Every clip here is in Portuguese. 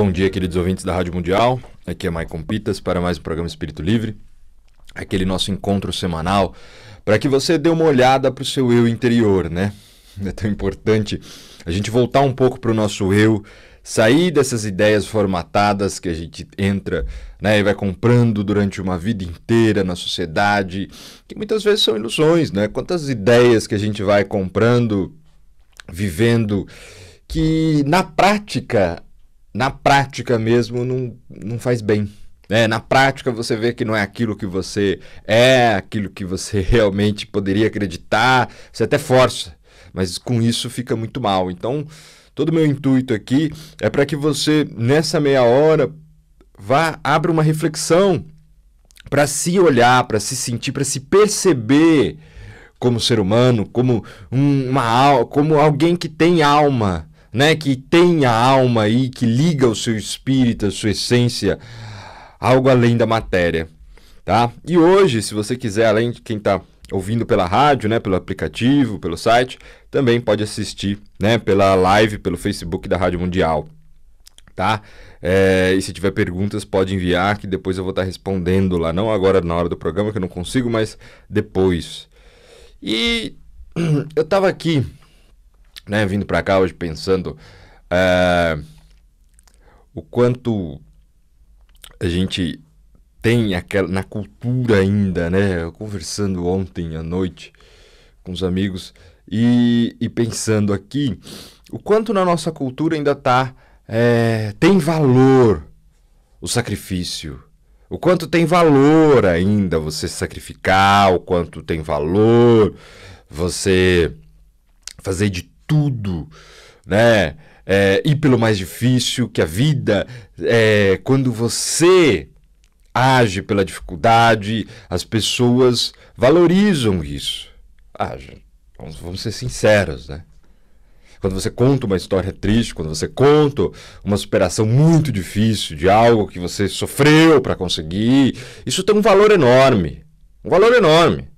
Bom dia, queridos ouvintes da Rádio Mundial. Aqui é Maicon Pitas para mais um programa Espírito Livre, aquele nosso encontro semanal para que você dê uma olhada para o seu eu interior, né? É tão importante a gente voltar um pouco para o nosso eu, sair dessas ideias formatadas que a gente entra né, e vai comprando durante uma vida inteira na sociedade, que muitas vezes são ilusões, né? Quantas ideias que a gente vai comprando, vivendo, que na prática na prática mesmo não, não faz bem. É, na prática você vê que não é aquilo que você é, aquilo que você realmente poderia acreditar, você até força, mas com isso fica muito mal. Então, todo o meu intuito aqui é para que você, nessa meia hora, vá, abra uma reflexão para se olhar, para se sentir, para se perceber como ser humano, como um, uma como alguém que tem alma né, que tem a alma aí, que liga o seu espírito, a sua essência, algo além da matéria, tá? E hoje, se você quiser, além de quem está ouvindo pela rádio, né, pelo aplicativo, pelo site, também pode assistir, né, pela live, pelo Facebook da Rádio Mundial, tá? É, e se tiver perguntas, pode enviar, que depois eu vou estar tá respondendo lá, não agora na hora do programa, que eu não consigo, mas depois. E eu estava aqui né, vindo para cá hoje pensando ah, o quanto a gente tem aquela na cultura ainda, né? conversando ontem à noite com os amigos e, e pensando aqui o quanto na nossa cultura ainda tá é, tem valor o sacrifício, o quanto tem valor ainda você se sacrificar, o quanto tem valor você fazer de tudo, né? É, pelo mais difícil, que a vida, é, quando você age pela dificuldade, as pessoas valorizam isso. Ah, vamos ser sinceros, né? Quando você conta uma história triste, quando você conta uma superação muito difícil de algo que você sofreu para conseguir, isso tem um valor enorme. Um valor enorme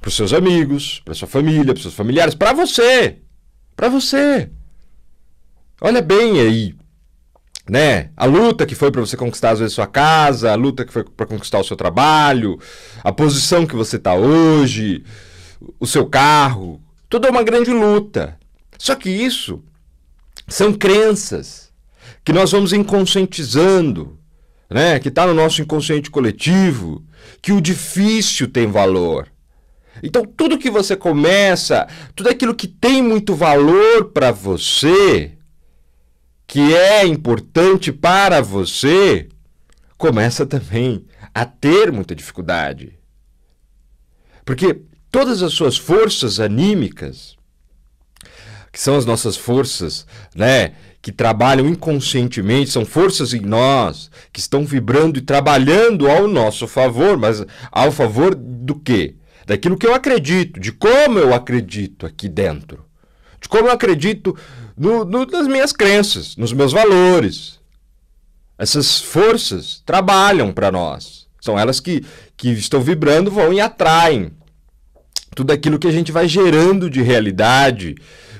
para os seus amigos, para sua família, para seus familiares, para você. Para você. Olha bem aí, né? A luta que foi para você conquistar às vezes sua casa, a luta que foi para conquistar o seu trabalho, a posição que você está hoje, o seu carro, tudo é uma grande luta. Só que isso são crenças que nós vamos inconscientizando, né? Que está no nosso inconsciente coletivo, que o difícil tem valor então, tudo que você começa, tudo aquilo que tem muito valor para você, que é importante para você, começa também a ter muita dificuldade. Porque todas as suas forças anímicas, que são as nossas forças, né, que trabalham inconscientemente, são forças em nós que estão vibrando e trabalhando ao nosso favor, mas ao favor do quê? daquilo que eu acredito, de como eu acredito aqui dentro, de como eu acredito no, no, nas minhas crenças, nos meus valores. Essas forças trabalham para nós. São elas que, que estão vibrando, vão e atraem tudo aquilo que a gente vai gerando de realidade,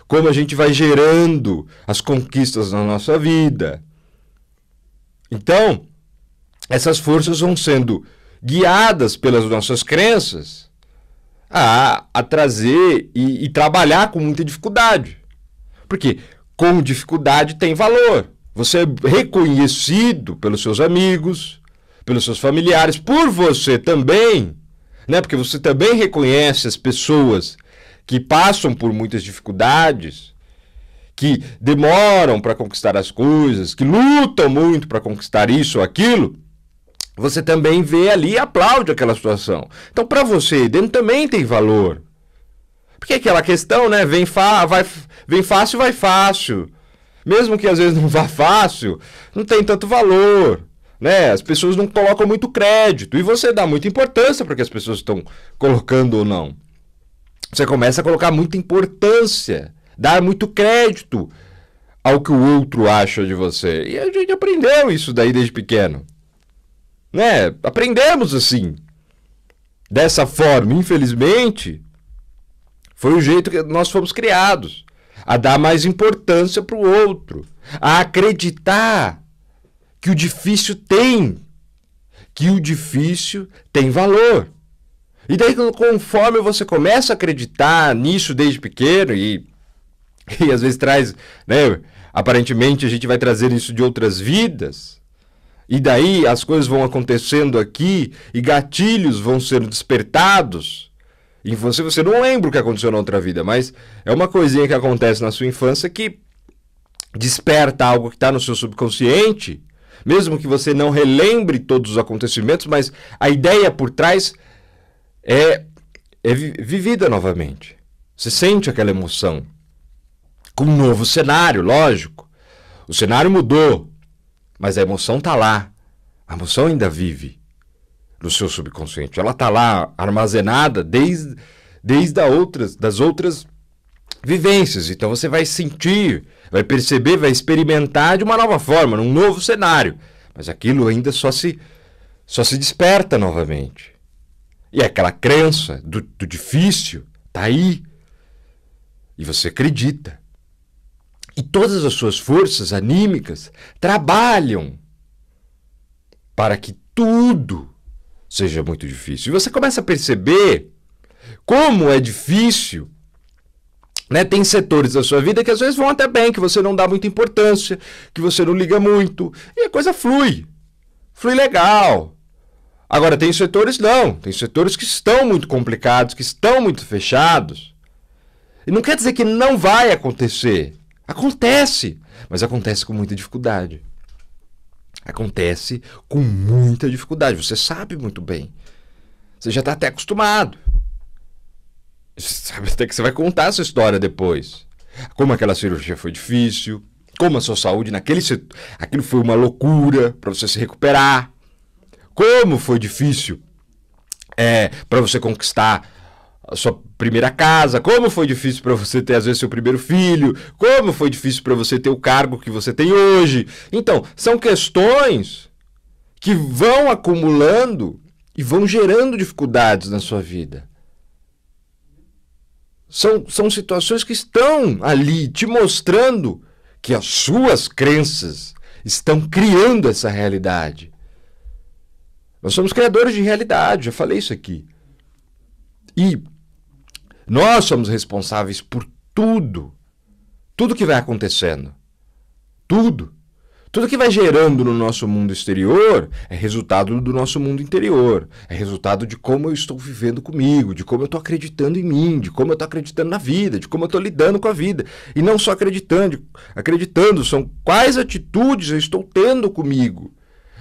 como a gente vai gerando as conquistas na nossa vida. Então, essas forças vão sendo guiadas pelas nossas crenças a, a trazer e, e trabalhar com muita dificuldade. Porque com dificuldade tem valor. Você é reconhecido pelos seus amigos, pelos seus familiares, por você também, né? Porque você também reconhece as pessoas que passam por muitas dificuldades, que demoram para conquistar as coisas, que lutam muito para conquistar isso ou aquilo. Você também vê ali e aplaude aquela situação. Então, para você, dentro também tem valor. Porque aquela questão, né? Vem, fa vai, vem fácil, vai fácil. Mesmo que às vezes não vá fácil, não tem tanto valor. Né? As pessoas não colocam muito crédito. E você dá muita importância para que as pessoas estão colocando ou não. Você começa a colocar muita importância, dar muito crédito ao que o outro acha de você. E a gente aprendeu isso daí desde pequeno né? Aprendemos assim. Dessa forma, infelizmente, foi o jeito que nós fomos criados a dar mais importância para o outro, a acreditar que o difícil tem, que o difícil tem valor. E daí, conforme você começa a acreditar nisso desde pequeno, e, e às vezes traz, né, aparentemente a gente vai trazer isso de outras vidas, e daí as coisas vão acontecendo aqui e gatilhos vão sendo despertados. E você, você não lembra o que aconteceu na outra vida, mas é uma coisinha que acontece na sua infância que desperta algo que está no seu subconsciente, mesmo que você não relembre todos os acontecimentos, mas a ideia por trás é, é vivida novamente. Você sente aquela emoção. Com um novo cenário, lógico. O cenário mudou, mas a emoção está lá. A emoção ainda vive no seu subconsciente. Ela está lá armazenada desde, desde a outras, das outras vivências. Então você vai sentir, vai perceber, vai experimentar de uma nova forma, num novo cenário. Mas aquilo ainda só se, só se desperta novamente. E é aquela crença do, do difícil está aí. E você acredita. E todas as suas forças anímicas trabalham para que tudo seja muito difícil. E você começa a perceber como é difícil né? Tem setores da sua vida que às vezes vão até bem, que você não dá muita importância, que você não liga muito, e a coisa flui. Flui legal. Agora, tem setores não, tem setores que estão muito complicados, que estão muito fechados. E não quer dizer que não vai acontecer. Acontece, mas acontece com muita dificuldade. Acontece com muita dificuldade. Você sabe muito bem. Você já está até acostumado. Você sabe até que você vai contar essa história depois. Como aquela cirurgia foi difícil, como a sua saúde naquele setor, aquilo foi uma loucura para você se recuperar. Como foi difícil é, para você conquistar a sua primeira casa, como foi difícil para você ter às vezes seu primeiro filho, como foi difícil para você ter o cargo que você tem hoje. Então, são questões que vão acumulando e vão gerando dificuldades na sua vida. São, são situações que estão ali te mostrando que as suas crenças estão criando essa realidade. Nós somos criadores de realidade, já falei isso aqui. E nós somos responsáveis por tudo. Tudo que vai acontecendo. Tudo. Tudo que vai gerando no nosso mundo exterior é resultado do nosso mundo interior, é resultado de como eu estou vivendo comigo, de como eu estou acreditando em mim, de como eu estou acreditando na vida, de como eu estou lidando com a vida. E não só acreditando, acreditando, são quais atitudes eu estou tendo comigo.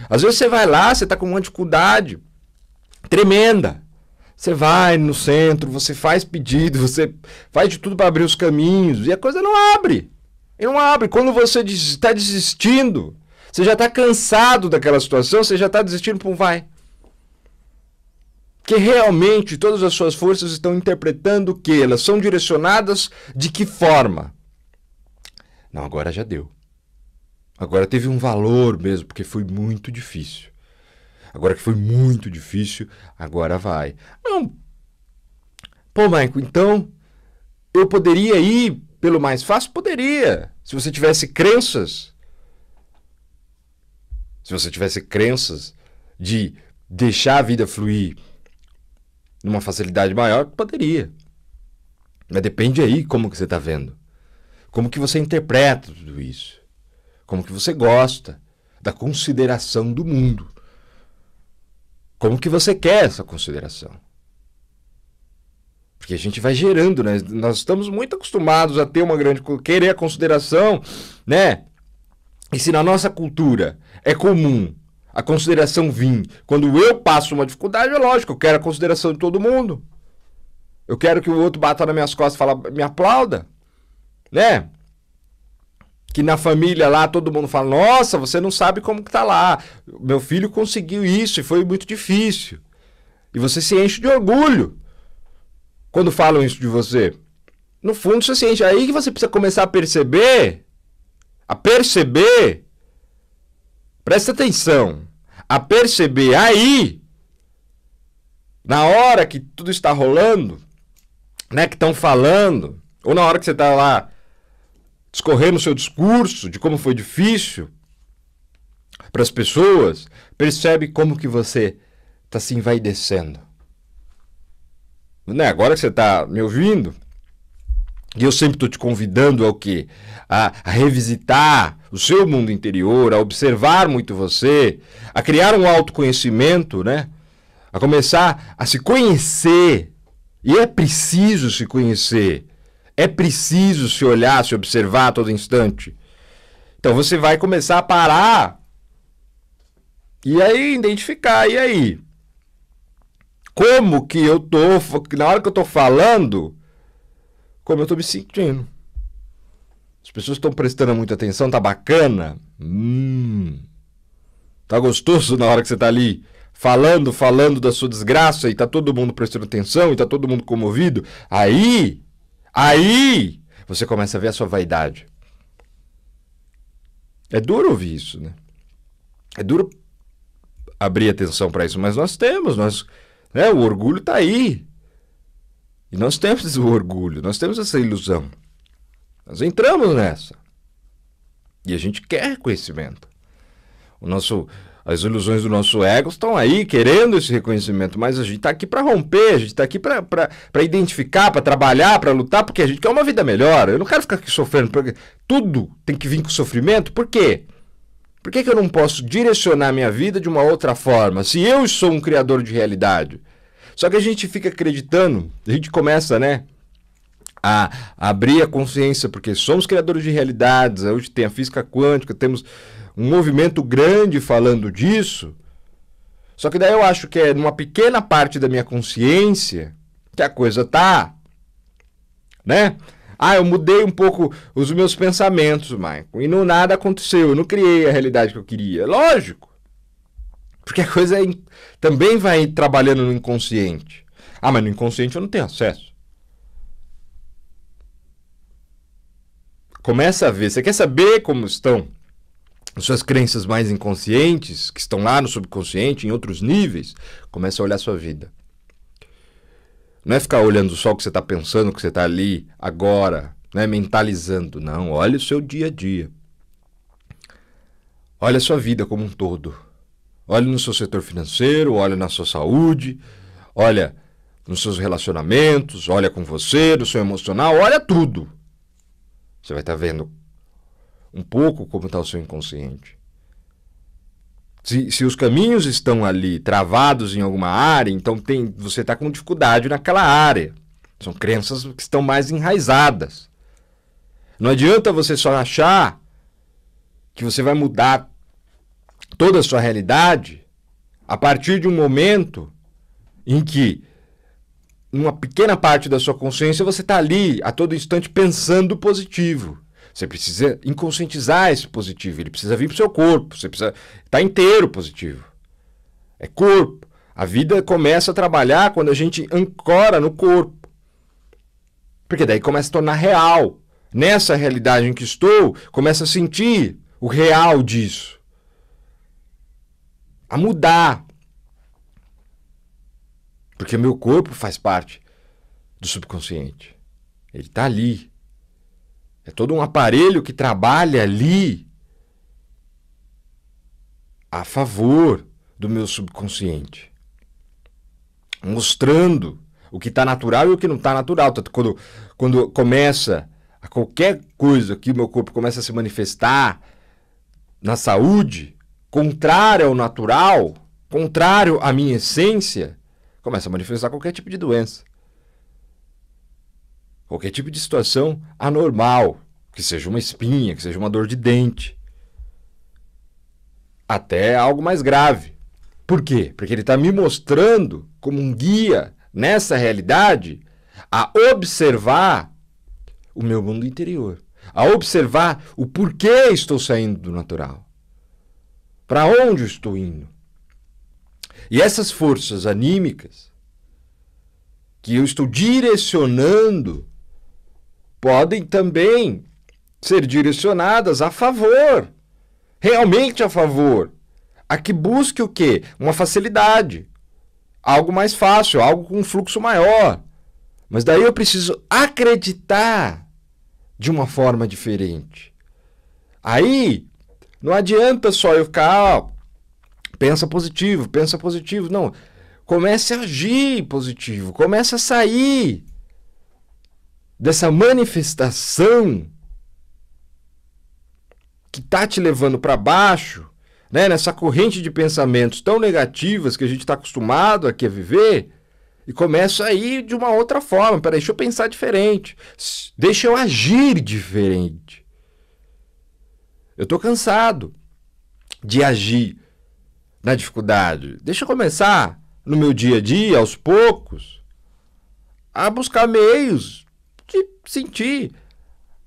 Às vezes você vai lá, você está com uma dificuldade tremenda. Você vai no centro, você faz pedido, você faz de tudo para abrir os caminhos e a coisa não abre. E não abre. Quando você está desistindo, você já está cansado daquela situação, você já está desistindo por vai. Que realmente todas as suas forças estão interpretando o que? Elas são direcionadas de que forma? Não, agora já deu. Agora teve um valor mesmo, porque foi muito difícil. Agora que foi muito difícil, agora vai. Não. Pô, Maico, então eu poderia ir pelo mais fácil? Poderia. Se você tivesse crenças. Se você tivesse crenças de deixar a vida fluir numa facilidade maior, poderia. Mas depende aí como que você está vendo. Como que você interpreta tudo isso. Como que você gosta da consideração do mundo como que você quer essa consideração. Porque a gente vai gerando, né? Nós estamos muito acostumados a ter uma grande querer a consideração, né? E se na nossa cultura é comum a consideração vir quando eu passo uma dificuldade, é lógico, eu quero a consideração de todo mundo. Eu quero que o outro bata nas minhas costas e fala, me aplauda, né? que na família lá todo mundo fala: "Nossa, você não sabe como que tá lá. Meu filho conseguiu isso e foi muito difícil". E você se enche de orgulho quando falam isso de você. No fundo, você se enche aí que você precisa começar a perceber, a perceber. Presta atenção. A perceber aí na hora que tudo está rolando, né, que estão falando, ou na hora que você está lá no seu discurso de como foi difícil para as pessoas, percebe como que você está se envaidecendo. Né? Agora que você está me ouvindo, e eu sempre estou te convidando ao que? A, a, revisitar o seu mundo interior, a observar muito você, a criar um autoconhecimento, né? A começar a se conhecer. E é preciso se conhecer. É preciso se olhar, se observar a todo instante. Então você vai começar a parar e aí identificar. E aí? Como que eu tô, na hora que eu tô falando, como eu tô me sentindo? As pessoas estão prestando muita atenção, tá bacana? Hum. Tá gostoso na hora que você tá ali falando, falando da sua desgraça e tá todo mundo prestando atenção e tá todo mundo comovido? Aí Aí você começa a ver a sua vaidade. É duro ouvir isso, né? É duro abrir atenção para isso, mas nós temos, nós, né, o orgulho está aí. E nós temos o orgulho, nós temos essa ilusão. Nós entramos nessa. E a gente quer conhecimento. O nosso as ilusões do nosso ego estão aí querendo esse reconhecimento, mas a gente está aqui para romper, a gente está aqui para identificar, para trabalhar, para lutar, porque a gente quer uma vida melhor. Eu não quero ficar aqui sofrendo, porque tudo tem que vir com sofrimento. Por quê? Por que, que eu não posso direcionar minha vida de uma outra forma? Se eu sou um criador de realidade. Só que a gente fica acreditando, a gente começa, né? A abrir a consciência, porque somos criadores de realidades. Hoje tem a física quântica, temos um movimento grande falando disso. Só que daí eu acho que é numa pequena parte da minha consciência que a coisa tá, né? Ah, eu mudei um pouco os meus pensamentos, Michael, e não nada aconteceu, eu não criei a realidade que eu queria. Lógico. Porque a coisa é, também vai trabalhando no inconsciente. Ah, mas no inconsciente eu não tenho acesso. Começa a ver, você quer saber como estão nas suas crenças mais inconscientes, que estão lá no subconsciente, em outros níveis, começa a olhar a sua vida. Não é ficar olhando só o que você está pensando, o que você está ali, agora, né? mentalizando. Não, olha o seu dia a dia. Olha a sua vida como um todo. Olha no seu setor financeiro, olha na sua saúde, olha nos seus relacionamentos, olha com você, no seu emocional, olha tudo. Você vai estar tá vendo um pouco como está o seu inconsciente. Se, se os caminhos estão ali travados em alguma área, então tem, você está com dificuldade naquela área. São crenças que estão mais enraizadas. Não adianta você só achar que você vai mudar toda a sua realidade a partir de um momento em que uma pequena parte da sua consciência você está ali a todo instante pensando positivo. Você precisa inconscientizar esse positivo. Ele precisa vir para o seu corpo. Você precisa estar tá inteiro positivo. É corpo. A vida começa a trabalhar quando a gente ancora no corpo. Porque daí começa a tornar real. Nessa realidade em que estou, começa a sentir o real disso. A mudar. Porque meu corpo faz parte do subconsciente. Ele está ali. É todo um aparelho que trabalha ali a favor do meu subconsciente, mostrando o que está natural e o que não está natural. Quando, quando começa a qualquer coisa que o meu corpo começa a se manifestar na saúde, contrário ao natural, contrário à minha essência, começa a manifestar qualquer tipo de doença. Qualquer tipo de situação anormal, que seja uma espinha, que seja uma dor de dente. Até algo mais grave. Por quê? Porque ele está me mostrando, como um guia nessa realidade, a observar o meu mundo interior, a observar o porquê estou saindo do natural, para onde estou indo. E essas forças anímicas que eu estou direcionando podem também ser direcionadas a favor, realmente a favor, a que busque o quê? Uma facilidade, algo mais fácil, algo com um fluxo maior. Mas daí eu preciso acreditar de uma forma diferente. Aí não adianta só eu ficar, ó, ah, pensa positivo, pensa positivo, não. Comece a agir positivo, comece a sair dessa manifestação que está te levando para baixo, né? nessa corrente de pensamentos tão negativas que a gente está acostumado aqui a viver, e começa aí de uma outra forma. Peraí, deixa eu pensar diferente. Deixa eu agir diferente. Eu estou cansado de agir na dificuldade. Deixa eu começar no meu dia a dia, aos poucos, a buscar meios de sentir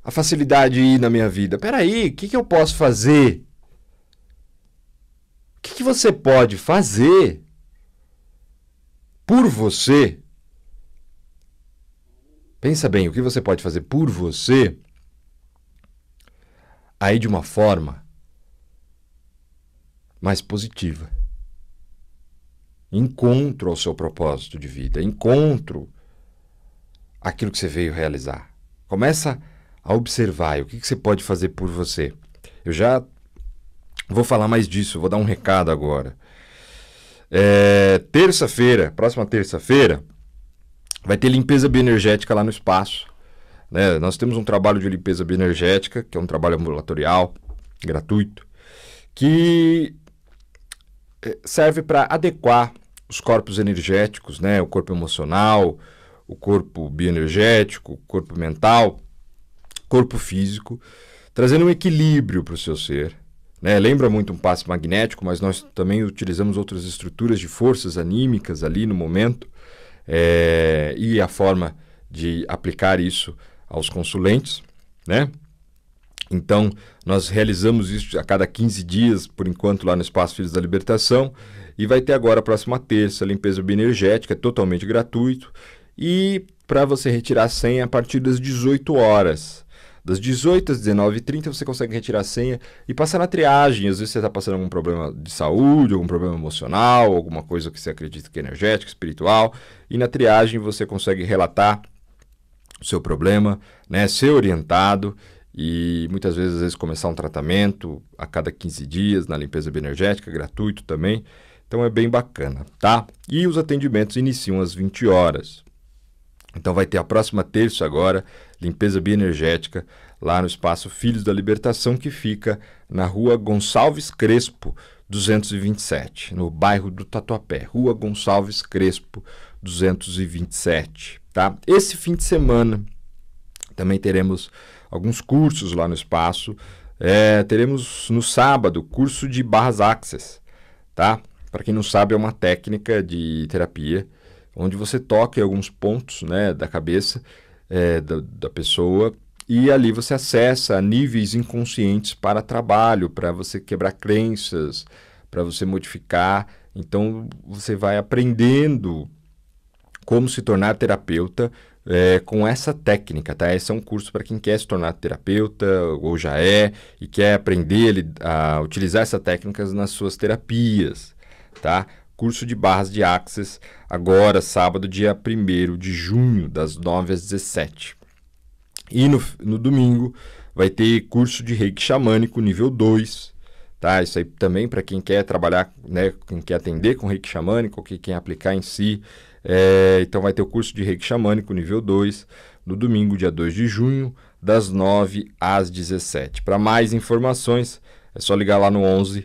a facilidade ir na minha vida. aí, o que, que eu posso fazer? O que, que você pode fazer por você? Pensa bem, o que você pode fazer por você aí de uma forma mais positiva. Encontro ao seu propósito de vida, encontro aquilo que você veio realizar. Começa a observar o que, você pode fazer por você. Eu já vou falar mais disso, vou dar um recado agora. É, terça-feira, próxima terça-feira, vai ter limpeza bioenergética lá no espaço. Né? Nós temos um trabalho de limpeza bioenergética, que é um trabalho ambulatorial, gratuito, que eh, serve para adequar os corpos energéticos, né? o corpo emocional, o corpo bioenergético, o corpo mental, corpo físico, trazendo um equilíbrio para o seu ser. Né? Lembra muito um passe magnético, mas nós também utilizamos outras estruturas de forças anímicas ali no momento. É, e a forma de aplicar isso aos consulentes, né? Então, nós realizamos isso a cada 15 dias, por enquanto, lá no Espaço Filhos da Libertação. E vai ter agora, a próxima terça, limpeza bioenergética, é totalmente gratuito. E para você retirar a senha a partir das 18 horas. Das 18 às 19h30 você consegue retirar a senha e passar na triagem. Às vezes você está passando algum problema de saúde, algum problema emocional, alguma coisa que você acredita que é energética, espiritual. E na triagem você consegue relatar o seu problema, né? ser orientado e muitas vezes, às vezes, começar um tratamento a cada 15 dias na limpeza bioenergética, gratuito também. Então é bem bacana, tá? E os atendimentos iniciam às 20 horas. Então vai ter a próxima terça agora, limpeza bioenergética, lá no espaço Filhos da Libertação, que fica na rua Gonçalves Crespo, 227, no bairro do Tatuapé. Rua Gonçalves Crespo, 227, tá? Esse fim de semana também teremos alguns cursos lá no espaço. É, teremos no sábado curso de barras axis, tá? Para quem não sabe, é uma técnica de terapia onde você toca em alguns pontos né, da cabeça é, da, da pessoa e ali você acessa níveis inconscientes para trabalho, para você quebrar crenças, para você modificar. Então você vai aprendendo como se tornar terapeuta é, com essa técnica, tá? Esse é um curso para quem quer se tornar terapeuta ou já é e quer aprender a utilizar essas técnicas nas suas terapias, tá? curso de barras de Axis, agora, sábado, dia 1 de junho, das 9 às 17. E no, no domingo vai ter curso de reiki xamânico nível 2, tá? Isso aí também para quem quer trabalhar, né? Quem quer atender com reiki xamânico, quem quer aplicar em si. É, então vai ter o curso de reiki xamânico nível 2 no domingo, dia 2 de junho, das 9 às 17. Para mais informações, é só ligar lá no 11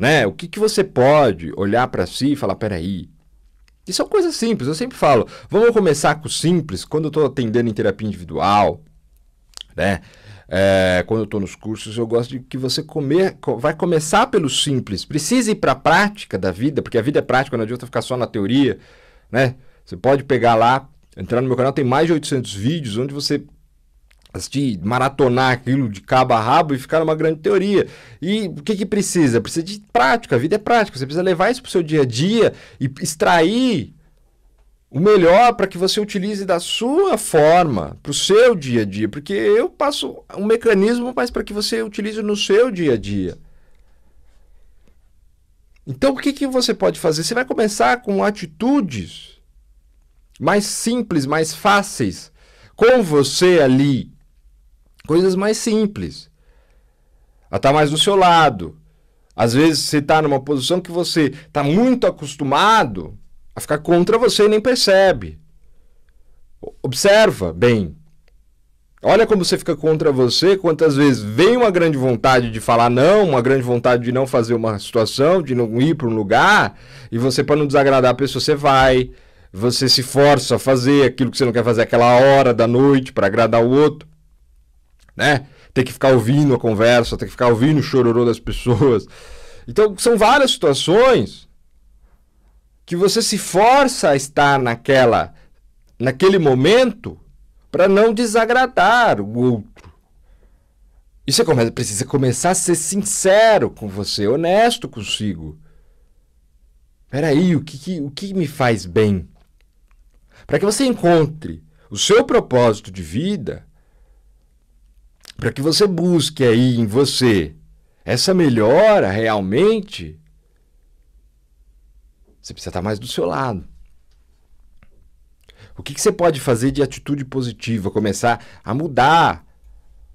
Né? O que, que você pode olhar para si e falar, peraí, e são coisas simples, eu sempre falo. Vamos começar com o simples, quando eu estou atendendo em terapia individual, né? É, quando eu estou nos cursos, eu gosto de que você comer, vai começar pelo simples. Precisa ir para a prática da vida, porque a vida é prática, não adianta ficar só na teoria, né? Você pode pegar lá, entrar no meu canal, tem mais de 800 vídeos onde você assistir, maratonar aquilo de cabo a rabo e ficar numa grande teoria. E o que, que precisa? Precisa de prática, a vida é prática. Você precisa levar isso para o seu dia a dia e extrair o melhor para que você utilize da sua forma, para o seu dia a dia. Porque eu passo um mecanismo, mas para que você utilize no seu dia a dia. Então, o que, que você pode fazer? Você vai começar com atitudes mais simples, mais fáceis, com você ali Coisas mais simples. A estar tá mais do seu lado. Às vezes você está numa posição que você está muito acostumado a ficar contra você e nem percebe. Observa bem. Olha como você fica contra você, quantas vezes vem uma grande vontade de falar não, uma grande vontade de não fazer uma situação, de não ir para um lugar, e você, para não desagradar a pessoa, você vai, você se força a fazer aquilo que você não quer fazer aquela hora da noite para agradar o outro né? Ter que ficar ouvindo a conversa, ter que ficar ouvindo o chororô das pessoas. Então, são várias situações que você se força a estar naquela naquele momento para não desagradar o outro. E você começa, precisa começar a ser sincero com você, honesto consigo. Peraí, o que, que o que me faz bem? Para que você encontre o seu propósito de vida, para que você busque aí em você essa melhora realmente, você precisa estar mais do seu lado. O que, que você pode fazer de atitude positiva? Começar a mudar.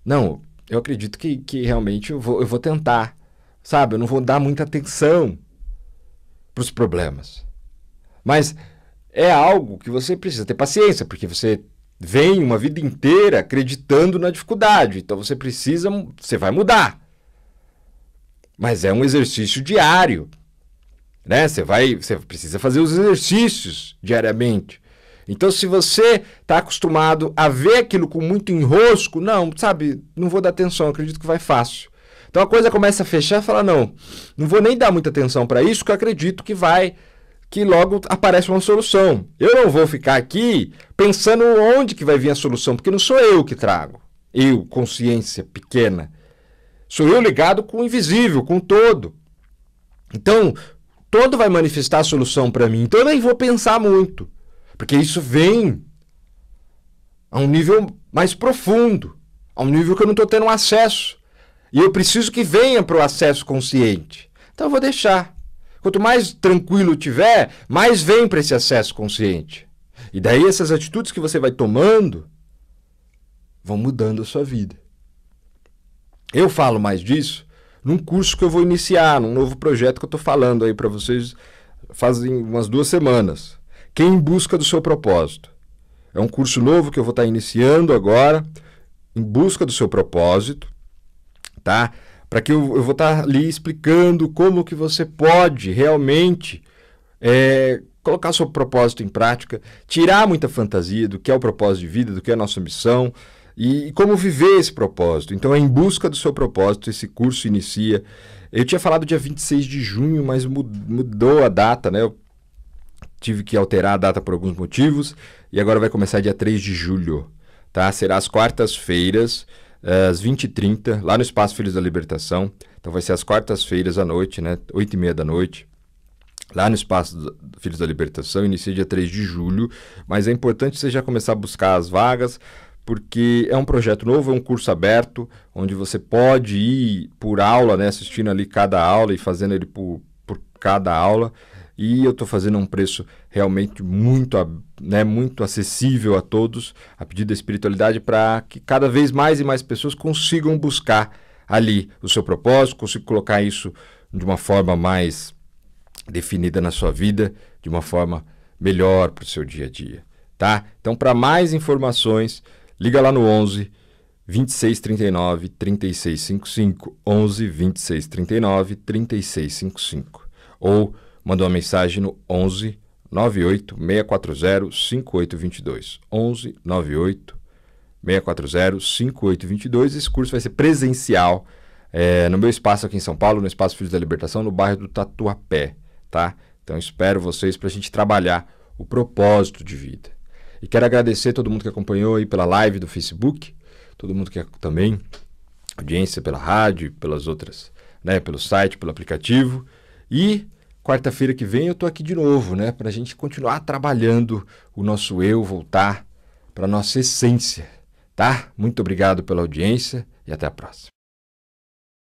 Não, eu acredito que, que realmente eu vou, eu vou tentar. Sabe, eu não vou dar muita atenção para os problemas. Mas é algo que você precisa ter paciência, porque você vem uma vida inteira acreditando na dificuldade. Então você precisa, você vai mudar. Mas é um exercício diário. Né? Você vai, você precisa fazer os exercícios diariamente. Então, se você está acostumado a ver aquilo com muito enrosco, não, sabe, não vou dar atenção, acredito que vai fácil. Então a coisa começa a fechar e fala: não, não vou nem dar muita atenção para isso, que eu acredito que vai que logo aparece uma solução. Eu não vou ficar aqui pensando onde que vai vir a solução, porque não sou eu que trago. Eu, consciência pequena. Sou eu ligado com o invisível, com o todo. Então, todo vai manifestar a solução para mim. Então eu nem vou pensar muito, porque isso vem a um nível mais profundo, a um nível que eu não estou tendo acesso. E eu preciso que venha para o acesso consciente. Então eu vou deixar. Quanto mais tranquilo tiver, mais vem para esse acesso consciente. E daí essas atitudes que você vai tomando vão mudando a sua vida. Eu falo mais disso num curso que eu vou iniciar, num novo projeto que eu estou falando aí para vocês fazem umas duas semanas. Quem em busca do seu propósito. É um curso novo que eu vou estar tá iniciando agora, em busca do seu propósito, tá? para que eu, eu vou estar tá ali explicando como que você pode realmente é, colocar seu propósito em prática, tirar muita fantasia do que é o propósito de vida, do que é a nossa missão e, e como viver esse propósito. Então, é em busca do seu propósito, esse curso inicia. Eu tinha falado dia 26 de junho, mas mudou a data, né? Eu tive que alterar a data por alguns motivos e agora vai começar dia 3 de julho, tá? Será às quartas-feiras é, às 20h30, lá no Espaço Filhos da Libertação. Então vai ser às quartas-feiras à noite, né? 8h30 da noite. Lá no Espaço Filhos da Libertação, inicia dia 3 de julho, mas é importante você já começar a buscar as vagas, porque é um projeto novo, é um curso aberto, onde você pode ir por aula, né, assistindo ali cada aula e fazendo ele por, por cada aula e eu estou fazendo um preço realmente muito, né, muito acessível a todos, a pedido da espiritualidade, para que cada vez mais e mais pessoas consigam buscar ali o seu propósito, consigam colocar isso de uma forma mais definida na sua vida, de uma forma melhor para o seu dia a dia, tá? Então, para mais informações, liga lá no 11 2639 3655, 11 2639 3655 ou mandou uma mensagem no 11 98 640 5822. 11 640 5822. Esse curso vai ser presencial é, no meu espaço aqui em São Paulo, no Espaço Filhos da Libertação, no bairro do Tatuapé, tá? Então espero vocês para a gente trabalhar o propósito de vida. E quero agradecer todo mundo que acompanhou aí pela live do Facebook, todo mundo que também audiência pela rádio, pelas outras, né, pelo site, pelo aplicativo. E Quarta-feira que vem eu estou aqui de novo, né? Para a gente continuar trabalhando o nosso eu, voltar para a nossa essência, tá? Muito obrigado pela audiência e até a próxima.